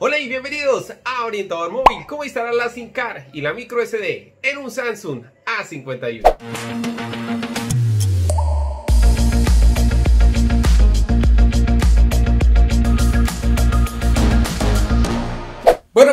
Hola y bienvenidos a Orientador Móvil, cómo instalar la SIM card y la micro SD en un Samsung A51.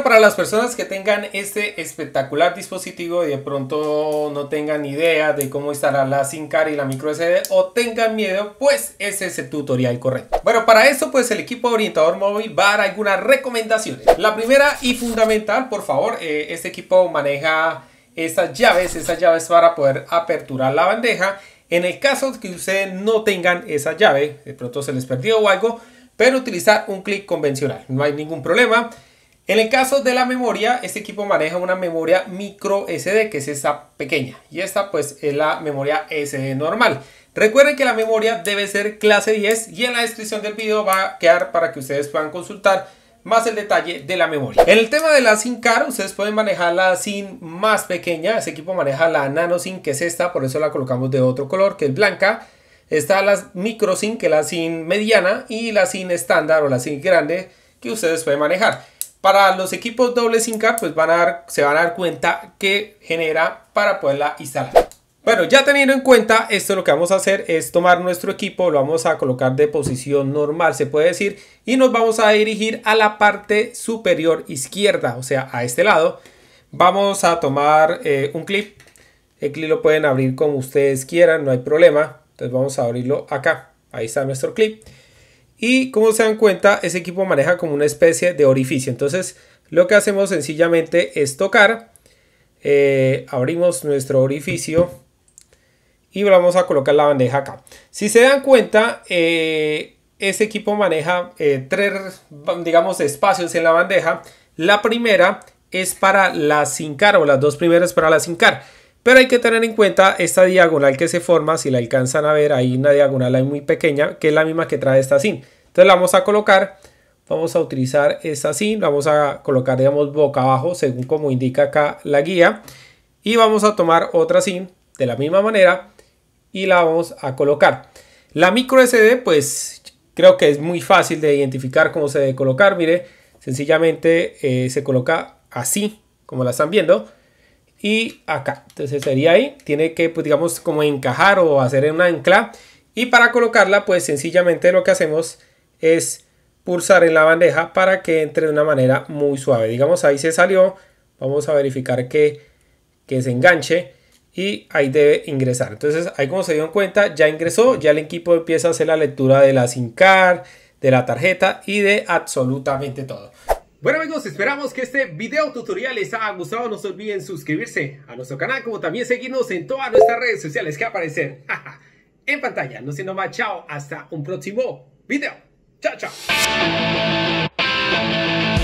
para las personas que tengan este espectacular dispositivo y de pronto no tengan idea de cómo instalar la SIM card y la micro SD o tengan miedo, pues ese es el tutorial correcto. Bueno, para eso pues el equipo orientador móvil va a dar algunas recomendaciones. La primera y fundamental, por favor, eh, este equipo maneja estas llaves, esas llaves para poder aperturar la bandeja. En el caso que ustedes no tengan esa llave, de pronto se les perdió o algo, pero utilizar un clic convencional, no hay ningún problema. En el caso de la memoria, este equipo maneja una memoria micro SD, que es esta pequeña, y esta pues es la memoria SD normal. Recuerden que la memoria debe ser clase 10 y en la descripción del video va a quedar para que ustedes puedan consultar más el detalle de la memoria. En el tema de la SIM card, ustedes pueden manejar la SIM más pequeña, este equipo maneja la nano SIM, que es esta, por eso la colocamos de otro color, que es blanca. Está la micro SIM, que es la SIM mediana, y la SIM estándar o la SIM grande, que ustedes pueden manejar. Para los equipos doble SIM pues van a se van a dar cuenta que genera para poderla instalar. Bueno, ya teniendo en cuenta esto, lo que vamos a hacer es tomar nuestro equipo, lo vamos a colocar de posición normal, se puede decir, y nos vamos a dirigir a la parte superior izquierda, o sea, a este lado. Vamos a tomar eh, un clip. El clip lo pueden abrir como ustedes quieran, no hay problema. Entonces vamos a abrirlo acá. Ahí está nuestro clip. Y como se dan cuenta, ese equipo maneja como una especie de orificio. Entonces, lo que hacemos sencillamente es tocar. Eh, abrimos nuestro orificio. Y vamos a colocar la bandeja acá. Si se dan cuenta, eh, ese equipo maneja eh, tres, digamos, espacios en la bandeja. La primera es para la sincar o las dos primeras para la sincar. Pero hay que tener en cuenta esta diagonal que se forma, si la alcanzan a ver, hay una diagonal ahí muy pequeña, que es la misma que trae esta SIM. Entonces la vamos a colocar, vamos a utilizar esta SIM, vamos a colocar, digamos, boca abajo, según como indica acá la guía. Y vamos a tomar otra SIM de la misma manera y la vamos a colocar. La micro SD, pues creo que es muy fácil de identificar cómo se debe colocar. Mire, sencillamente eh, se coloca así, como la están viendo y acá. Entonces sería ahí, tiene que, pues, digamos, como encajar o hacer una ancla. Y para colocarla, pues sencillamente lo que hacemos es pulsar en la bandeja para que entre de una manera muy suave. Digamos, ahí se salió, vamos a verificar que, que se enganche y ahí debe ingresar. Entonces, ahí como se dio cuenta, ya ingresó, ya el equipo empieza a hacer la lectura de la SIM card, de la tarjeta y de absolutamente todo. Bueno amigos, esperamos que este video tutorial les haya gustado. No se olviden suscribirse a nuestro canal, como también seguirnos en todas nuestras redes sociales que aparecen en pantalla. No siendo más, chao. Hasta un próximo video. Chao, chao.